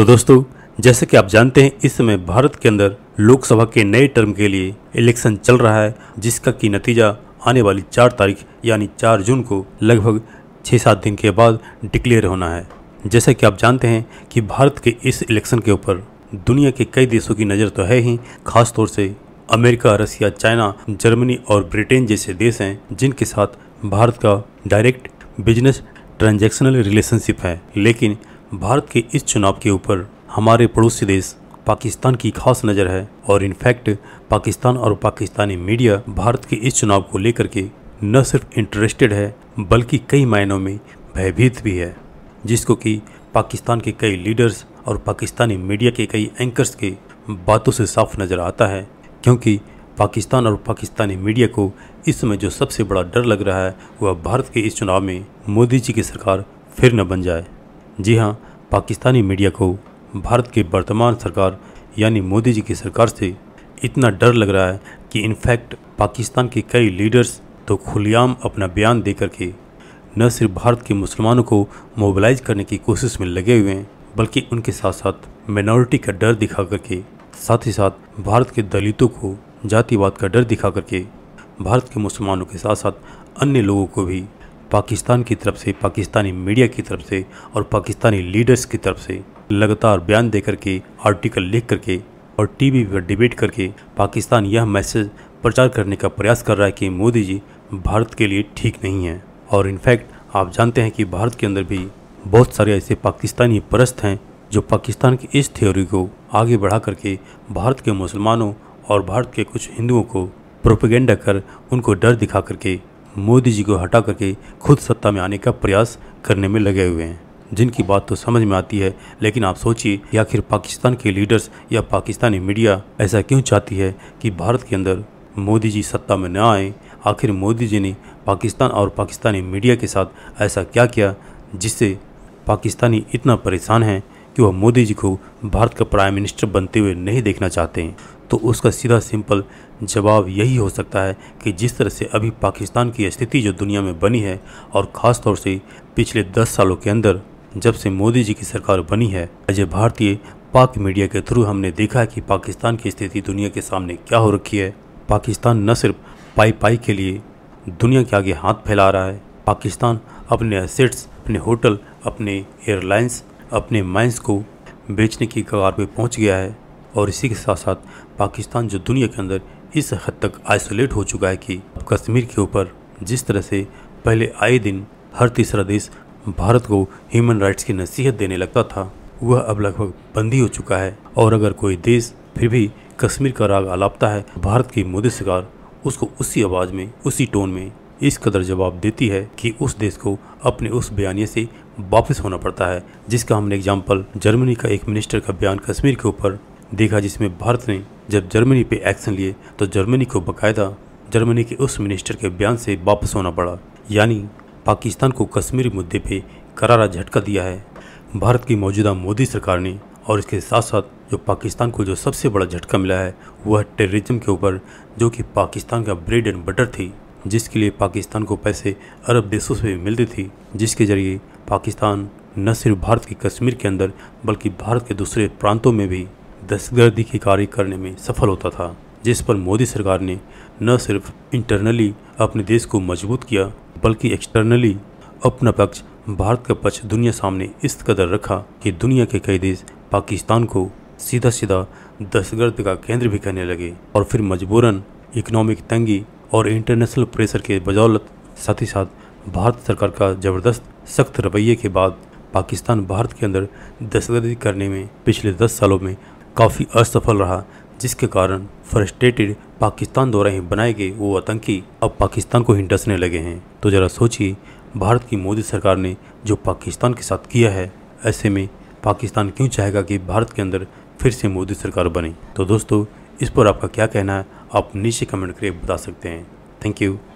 तो दोस्तों जैसे कि आप जानते हैं इस समय भारत के अंदर लोकसभा के नए टर्म के लिए इलेक्शन चल रहा है जिसका की नतीजा आने वाली चार तारीख यानी चार जून को लगभग छः सात दिन के बाद डिक्लेयर होना है जैसा कि आप जानते हैं कि भारत के इस इलेक्शन के ऊपर दुनिया के कई देशों की नज़र तो है ही खासतौर से अमेरिका रसिया चाइना जर्मनी और ब्रिटेन जैसे देश हैं जिनके साथ भारत का डायरेक्ट बिजनेस ट्रांजैक्शनल रिलेशनशिप है लेकिन भारत के इस चुनाव के ऊपर हमारे पड़ोसी देश पाकिस्तान की खास नज़र है और इनफैक्ट पाकिस्तान और पाकिस्तानी मीडिया भारत के इस चुनाव को लेकर के न सिर्फ इंटरेस्टेड है बल्कि कई मायनों में भयभीत भी है जिसको कि पाकिस्तान के कई लीडर्स और पाकिस्तानी मीडिया के कई एंकर्स के बातों से साफ नज़र आता है क्योंकि पाकिस्तान और पाकिस्तानी मीडिया को इस समय जो सबसे बड़ा डर लग रहा है वह भारत के इस चुनाव में मोदी जी की सरकार फिर न बन जाए जी हाँ पाकिस्तानी मीडिया को भारत की वर्तमान सरकार यानी मोदी जी की सरकार से इतना डर लग रहा है कि इनफैक्ट पाकिस्तान के कई लीडर्स तो खुलेआम अपना बयान दे करके न सिर्फ भारत के मुसलमानों को मोबिलाइज करने की कोशिश में लगे हुए हैं बल्कि उनके साथ साथ माइनॉरिटी का डर दिखा करके साथ ही साथ भारत के दलितों को जातिवाद का डर दिखा करके भारत के मुसलमानों के साथ साथ अन्य लोगों को भी पाकिस्तान की तरफ से पाकिस्तानी मीडिया की तरफ से और पाकिस्तानी लीडर्स की तरफ से लगातार बयान दे करके आर्टिकल लिख करके और टीवी पर डिबेट करके पाकिस्तान यह मैसेज प्रचार करने का प्रयास कर रहा है कि मोदी जी भारत के लिए ठीक नहीं है और इनफैक्ट आप जानते हैं कि भारत के अंदर भी बहुत सारे ऐसे पाकिस्तानी परस्त हैं जो पाकिस्तान की इस थ्योरी को आगे बढ़ा करके भारत के मुसलमानों और भारत के कुछ हिंदुओं को प्रोपेगेंडा कर उनको डर दिखा करके मोदी जी को हटा करके खुद सत्ता में आने का प्रयास करने में लगे हुए हैं जिनकी बात तो समझ में आती है लेकिन आप सोचिए कि आखिर पाकिस्तान के लीडर्स या पाकिस्तानी मीडिया ऐसा क्यों चाहती है कि भारत के अंदर मोदी जी सत्ता में न आए आखिर मोदी जी ने पाकिस्तान और पाकिस्तानी मीडिया के साथ ऐसा क्या किया जिससे पाकिस्तानी इतना परेशान हैं कि वह मोदी जी को भारत का प्राइम मिनिस्टर बनते हुए नहीं देखना चाहते हैं तो उसका सीधा सिंपल जवाब यही हो सकता है कि जिस तरह से अभी पाकिस्तान की स्थिति जो दुनिया में बनी है और ख़ास तौर से पिछले दस सालों के अंदर जब से मोदी जी की सरकार बनी है अजय भारतीय पाक मीडिया के थ्रू हमने देखा है कि पाकिस्तान की स्थिति दुनिया के सामने क्या हो रखी है पाकिस्तान न सिर्फ पाई पाई के लिए दुनिया के आगे हाथ फैला रहा है पाकिस्तान अपने एसेट्स अपने होटल अपने एयरलाइंस अपने माइंस को बेचने की कगार पर पहुंच गया है और इसी के साथ साथ पाकिस्तान जो दुनिया के अंदर इस हद तक आइसोलेट हो चुका है कि कश्मीर के ऊपर जिस तरह से पहले आए दिन हर तीसरा देश भारत को ह्यूमन राइट्स की नसीहत देने लगता था वह अब लगभग बंदी हो चुका है और अगर कोई देश फिर भी कश्मीर का राग आलापता है भारत की मोदी सरकार उसको उसी आवाज़ में उसी टोन में इस कदर जवाब देती है कि उस देश को अपने उस बयानी से वापस होना पड़ता है जिसका हमने एग्जाम्पल जर्मनी का एक मिनिस्टर का बयान कश्मीर के ऊपर देखा जिसमें भारत ने जब जर्मनी पे एक्शन लिए तो जर्मनी को बाकायदा जर्मनी के उस मिनिस्टर के बयान से वापस होना पड़ा यानी पाकिस्तान को कश्मीरी मुद्दे पे करारा झटका दिया है भारत की मौजूदा मोदी सरकार ने और इसके साथ साथ जो पाकिस्तान को जो सबसे बड़ा झटका मिला है वह टेररिज्म के ऊपर जो कि पाकिस्तान का ब्रेड एंड बटर थी जिसके लिए पाकिस्तान को पैसे अरब देशों से मिलते थे जिसके ज़रिए पाकिस्तान न सिर्फ भारत के कश्मीर के अंदर बल्कि भारत के दूसरे प्रांतों में भी दहशतगर्दी के कार्य करने में सफल होता था जिस पर मोदी सरकार ने न सिर्फ इंटरनली अपने देश को मजबूत किया बल्कि एक्सटर्नली अपना पक्ष भारत का पक्ष दुनिया सामने इस कदर रखा कि दुनिया के कई देश पाकिस्तान को सीधा सीधा दहशतगर्द का केंद्र भी कहने लगे और फिर मजबूरन इकोनॉमिक तंगी और इंटरनेशनल प्रेशर के बदौलत साथ ही साथ भारत सरकार का ज़बरदस्त सख्त रवैये के बाद पाकिस्तान भारत के अंदर दहशतगर्दी करने में पिछले दस सालों में काफ़ी असफल रहा जिसके कारण फ्रस्ट्रेटेड पाकिस्तान द्वारा ही बनाए गए वो आतंकी अब पाकिस्तान को ही डसने लगे हैं तो ज़रा सोचिए भारत की मोदी सरकार ने जो पाकिस्तान के साथ किया है ऐसे में पाकिस्तान क्यों चाहेगा कि भारत के अंदर फिर से मोदी सरकार बने तो दोस्तों इस पर आपका क्या कहना है आप नीचे कमेंट करके बता सकते हैं थैंक यू